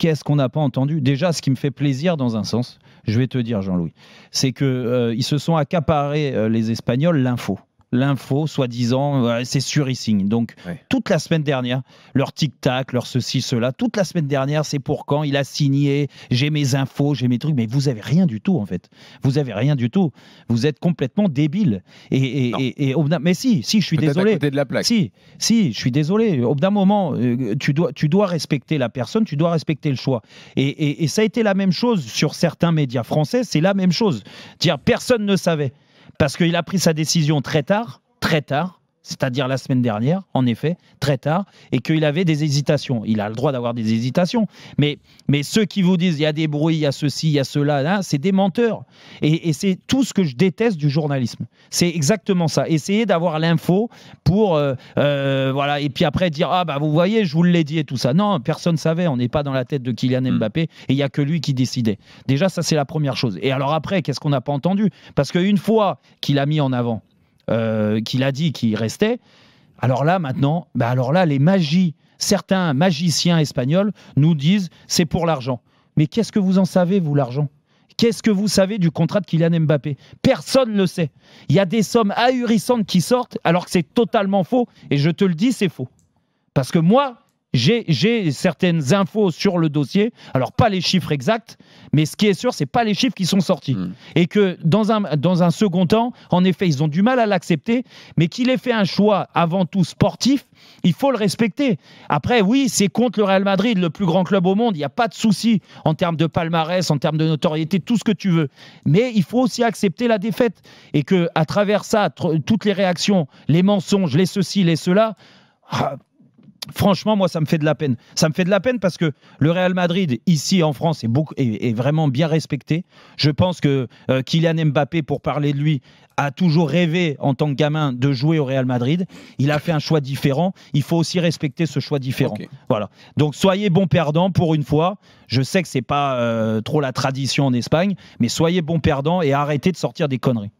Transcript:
qu'est-ce qu'on n'a pas entendu Déjà, ce qui me fait plaisir dans un sens, je vais te dire, Jean-Louis, c'est qu'ils euh, ils se sont accaparés, euh, les Espagnols, l'info l'info, soi-disant, euh, c'est sur signe. Donc, toute la semaine dernière, leur tic-tac, leur ceci, cela, toute la semaine dernière, c'est pour quand Il a signé, j'ai mes infos, j'ai mes trucs, mais vous avez rien du tout, en fait. Vous avez rien du tout. Vous êtes complètement débile. Et, et, mais si, si, je suis désolé. À de la plaque. Si, si, je suis désolé. Au bout d'un moment, euh, tu dois, tu dois respecter la personne, tu dois respecter le choix. et ça a été la même chose sur certains médias français, c'est la même chose. Dire personne ne savait parce qu'il a pris sa décision très tard, très tard, c'est-à-dire la semaine dernière, en effet, très tard, et qu'il avait des hésitations. Il a le droit d'avoir des hésitations, mais, mais ceux qui vous disent il y a des bruits, il y a ceci, il y a cela, c'est des menteurs. Et, c'est tout ce que je déteste du journalisme. C'est exactement ça. Essayer d'avoir l'info pour, euh, euh, voilà, et puis après dire ah bah vous voyez, je vous l'ai dit et tout ça. Non, personne savait. On n'est pas dans la tête de Kylian hmm. Mbappé, et il y a que lui qui décidait. Déjà, ça c'est la première chose. Et alors après, qu'est-ce qu'on n'a pas entendu Parce qu'une fois qu'il a mis en avant euh, qu'il a dit qu'il restait. Alors là, maintenant, bah, alors là, les magies, certains magiciens espagnols nous disent c'est pour l'argent. Mais qu'est-ce que vous en savez, vous, l'argent Qu'est-ce que vous savez du contrat de Kylian Mbappé Personne ne le sait. Il y a des sommes ahurissantes qui sortent alors que c'est totalement faux. Et je te le dis, c'est faux. Parce que moi, j'ai certaines infos sur le dossier, alors pas les chiffres exacts, mais ce qui est sûr, c'est pas les chiffres qui sont sortis. Hmm. Et que dans un, dans un second temps, en effet, ils ont du mal à l'accepter, mais qu'il ait fait un choix avant tout sportif, il faut le respecter. Après, oui, c'est contre le Real Madrid, le plus grand club au monde, il n'y a pas de souci en termes de palmarès, en termes de notoriété, tout ce que tu veux. Mais il faut aussi accepter la défaite. Et que à travers ça, toutes les réactions, les mensonges, les ceci, les cela, ah, franchement, moi, ça me fait de la peine. Ça me fait de la peine parce que le Real Madrid, ici en France, est, beaucoup, est, vraiment bien respecté. Je pense que euh, Kylian Mbappé, pour parler de lui, a toujours rêvé en tant que gamin de jouer au Real Madrid. Il a fait un choix différent. Il faut aussi respecter ce choix différent. Voilà. Donc soyez bon perdant pour une fois. Je sais que ce n'est pas euh, trop la tradition en Espagne, mais soyez bon perdant et arrêtez de sortir des conneries.